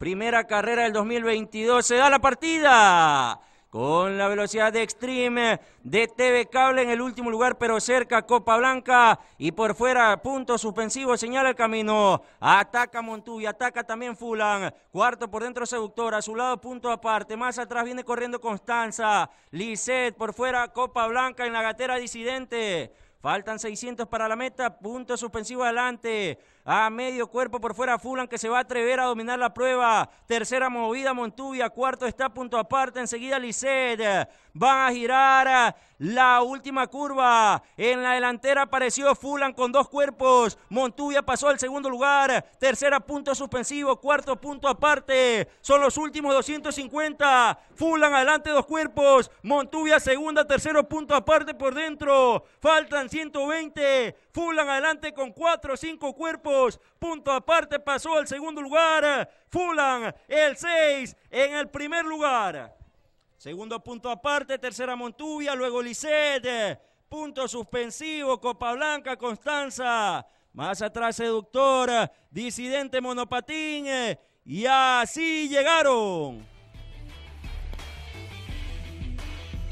Primera carrera del 2022. Se da la partida con la velocidad de Extreme, de TV Cable en el último lugar, pero cerca Copa Blanca y por fuera, punto suspensivo, señala el camino, ataca Montubi, ataca también Fulan, cuarto por dentro Seductor, a su lado punto aparte, más atrás viene corriendo Constanza, Lisset por fuera Copa Blanca en la gatera disidente. Faltan 600 para la meta. Punto suspensivo adelante. A medio cuerpo por fuera Fulan que se va a atrever a dominar la prueba. Tercera movida Montuvia, Cuarto está punto aparte. Enseguida Lisset van a girar ah, la última curva. En la delantera apareció Fulan con dos cuerpos. Montuvia pasó al segundo lugar. Tercera punto suspensivo, cuarto punto aparte. Son los últimos 250. Fulan adelante dos cuerpos. Montuvia segunda, tercero punto aparte por dentro. Faltan 120. Fulan adelante con cuatro, cinco cuerpos. Punto aparte pasó al segundo lugar. Fulan el 6 en el primer lugar. Segundo punto aparte, tercera Montuvia, luego Lisset, punto suspensivo, Copa Blanca, Constanza. Más atrás seductora, Disidente Monopatín. Y así llegaron.